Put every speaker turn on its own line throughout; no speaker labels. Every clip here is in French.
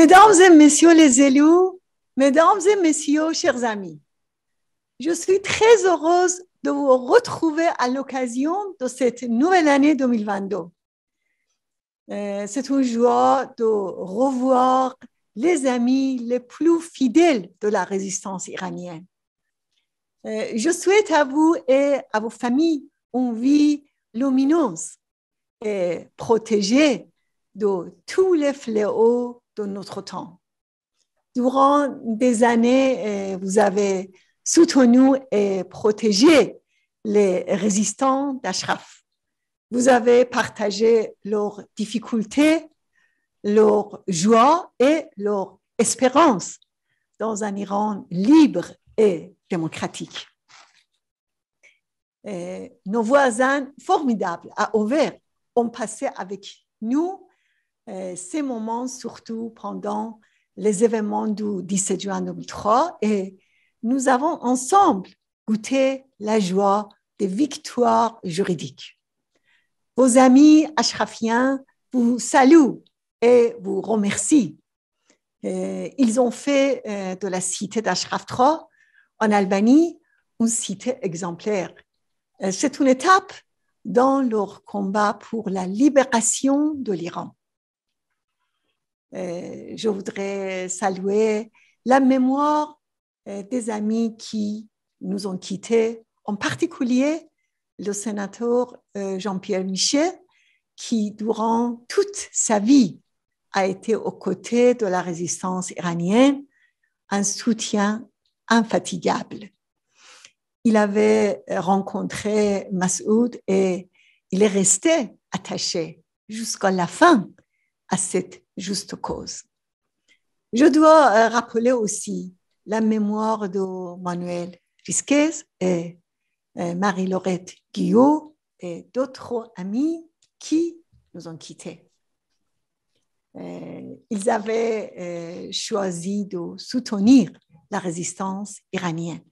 Mesdames et messieurs les élus, mesdames et messieurs, chers amis, je suis très heureuse de vous retrouver à l'occasion de cette nouvelle année 2022. Euh, c'est une joie de revoir les amis les plus fidèles de la résistance iranienne. Euh, je souhaite à vous et à vos familles une vie lumineuse et protégée de tous les fléaux de notre temps. Durant des années, eh, vous avez soutenu et protégé les résistants d'Ashraf. Vous avez partagé leurs difficultés, leurs joies et leurs espérances dans un Iran libre et démocratique. Eh, nos voisins formidables à Auvergne ont passé avec nous euh, ces moments, surtout pendant les événements du 17 juin 2003. Et nous avons ensemble goûté la joie des victoires juridiques. Vos amis ashrafiens vous saluent et vous remercient. Euh, ils ont fait euh, de la cité d'Ashraf III en Albanie une cité exemplaire. C'est une étape dans leur combat pour la libération de l'Iran. Euh, je voudrais saluer la mémoire euh, des amis qui nous ont quittés, en particulier le sénateur euh, Jean-Pierre Michel, qui durant toute sa vie a été aux côtés de la résistance iranienne, un soutien infatigable. Il avait rencontré Massoud et il est resté attaché jusqu'à la fin à cette juste cause. Je dois euh, rappeler aussi la mémoire de Manuel Risquez et euh, Marie-Laurette Guillot et d'autres amis qui nous ont quittés. Euh, ils avaient choisi de soutenir la résistance iranienne.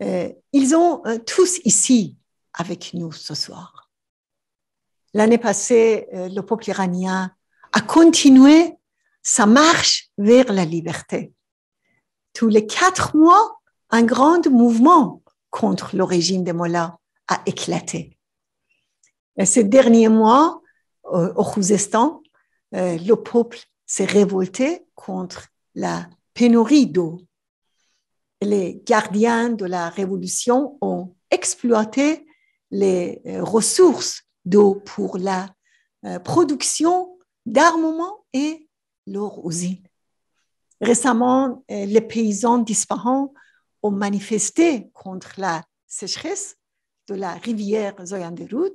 Ils ont tous ici avec nous ce soir l'année passée, euh, le peuple iranien a continué sa marche vers la liberté. Tous les quatre mois, un grand mouvement contre l'origine des Mollahs a éclaté. ces derniers mois, euh, au Khouzestan, euh, le peuple s'est révolté contre la pénurie d'eau. Les gardiens de la révolution ont exploité les ressources d'eau pour la euh, production d'armement et leur usine. Récemment, euh, les paysans disparants ont manifesté contre la sécheresse de la rivière Zoyanderut.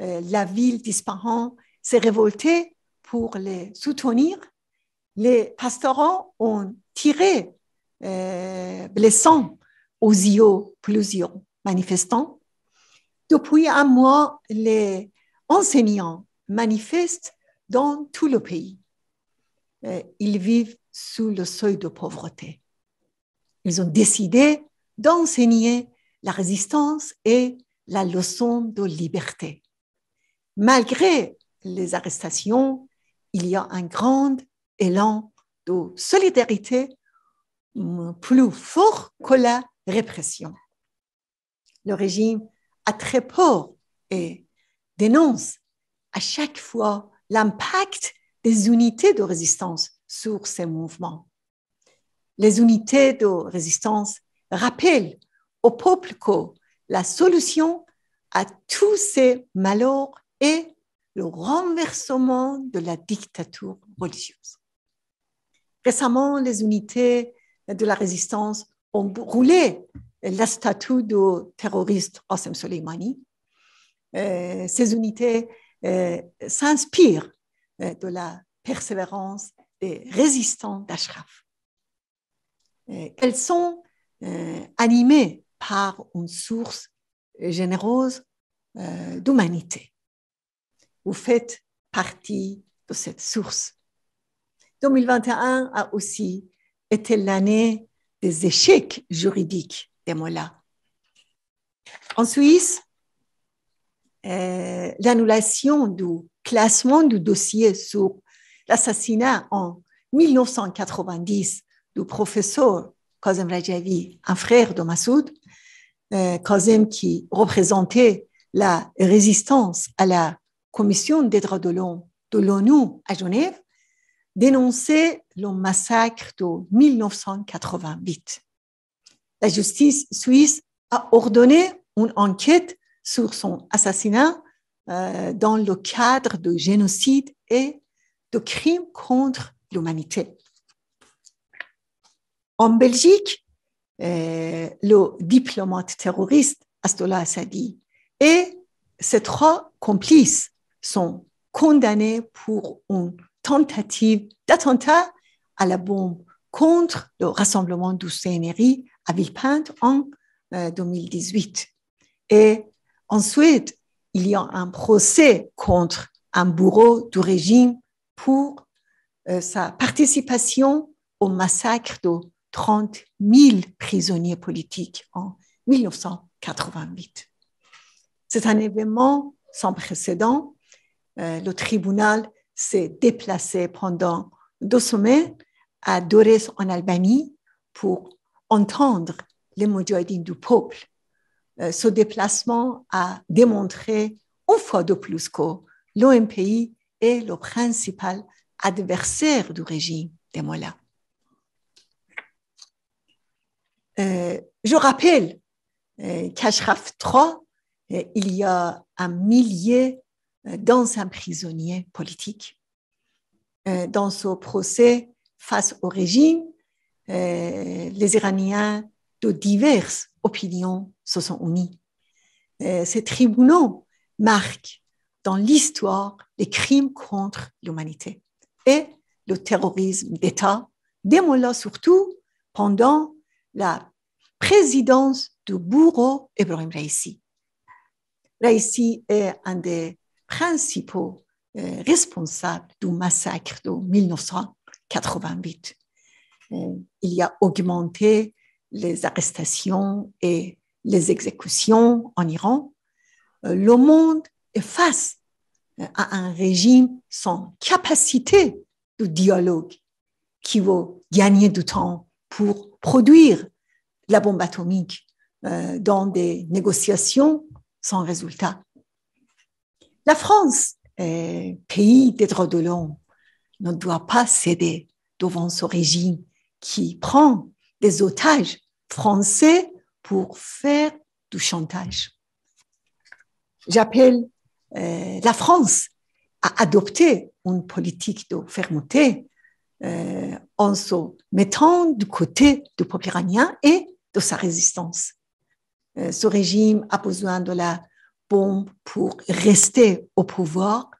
Euh, la ville d'Ispahan s'est révoltée pour les soutenir. Les pastorants ont tiré, blessant aux io plusieurs manifestants. Depuis un mois, les enseignants manifestent dans tout le pays. Ils vivent sous le seuil de pauvreté. Ils ont décidé d'enseigner la résistance et la leçon de liberté. Malgré les arrestations, il y a un grand élan de solidarité plus fort que la répression. Le régime très peur et dénonce à chaque fois l'impact des unités de résistance sur ces mouvements. Les unités de résistance rappellent au peuple que la solution à tous ces malheurs est le renversement de la dictature religieuse. Récemment, les unités de la résistance ont brûlé la statue du terroriste Qassem Soleimani. Euh, ces unités euh, s'inspirent euh, de la persévérance des résistants d'Ashraf. Elles sont animées par une source généreuse d'humanité. Vous faites partie de cette source. 2021 a aussi été l'année des échecs juridiques en Suisse, euh, l'annulation du classement du dossier sur l'assassinat en 1990 du professeur Kazem Rajavi, un frère de Massoud, euh, Kazem qui représentait la résistance à la Commission des droits de l'homme de l'ONU à Genève, dénonçait le massacre de 1988 la justice suisse a ordonné une enquête sur son assassinat euh, dans le cadre de génocide et de crimes contre l'humanité. En Belgique, euh, le diplomate terroriste Astola Assadi et ses trois complices sont condamnés pour une tentative d'attentat à la bombe contre le rassemblement du CNRI à Villepinte en 2018. Euh, Et ensuite, il y a un procès contre un bourreau du régime pour euh, sa participation au massacre de 30 000 prisonniers politiques en 1988. C'est un événement sans précédent. Euh, le tribunal s'est déplacé pendant deux semaines à Dores en Albanie pour entendre les Moudjahidines du peuple. Euh, ce déplacement a démontré une fois de plus que l'OMPI est le principal adversaire du régime des Mollahs. Euh, je rappelle euh, qu'Ashraf III, il y a un millier d'anciens prisonniers politiques. Dans ce procès face au régime, euh, les Iraniens de diverses opinions se sont unis. Euh, ces tribunaux marquent dans l'histoire les crimes contre l'humanité et le terrorisme d'État des surtout pendant la présidence du bourreau Ibrahim Raisi. Raisi est un des principaux euh, responsables du massacre de 1988 il y a augmenté les arrestations et les exécutions en Iran. Euh, le monde est face euh, à un régime sans capacité de dialogue qui veut gagner du temps pour produire la bombe atomique euh, dans des négociations sans résultat. La France, pays des droits de l'homme, ne doit pas céder devant ce régime qui prend des otages français pour faire du chantage. J'appelle euh, la France à adopter une politique de fermeté euh, en se mettant du côté du peuple iranien et de sa résistance. Euh, ce régime a besoin de la bombe pour rester au pouvoir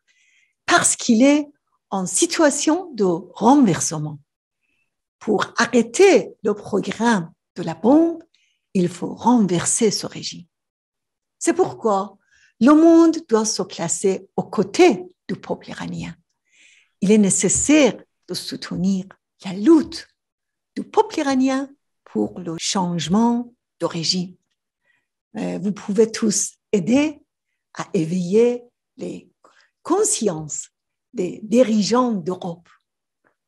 parce qu'il est en situation de renversement pour arrêter le programme de la bombe, il faut renverser ce régime. C'est pourquoi le monde doit se placer aux côtés du peuple iranien. Il est nécessaire de soutenir la lutte du peuple iranien pour le changement de régime. Euh, vous pouvez tous aider à éveiller les consciences des dirigeants d'Europe.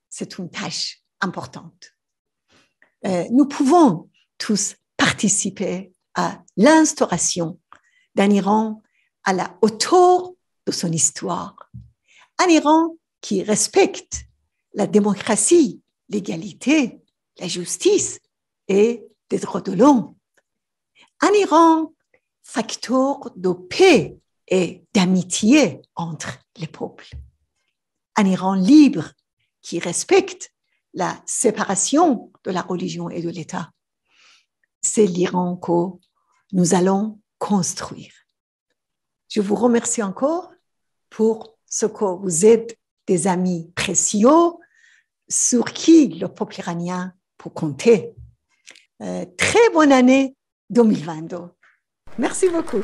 C'est une tâche importante. Euh, nous pouvons tous participer à l'instauration d'un Iran à la hauteur de son histoire, un Iran qui respecte la démocratie, l'égalité, la justice et les droits de l'homme, un Iran facteur de paix et d'amitié entre les peuples, un Iran libre qui respecte la séparation de la religion et de l'État. C'est l'Iran que nous allons construire. Je vous remercie encore pour ce que vous êtes des amis précieux sur qui le peuple iranien peut compter. Euh, très bonne année 2022. Merci beaucoup.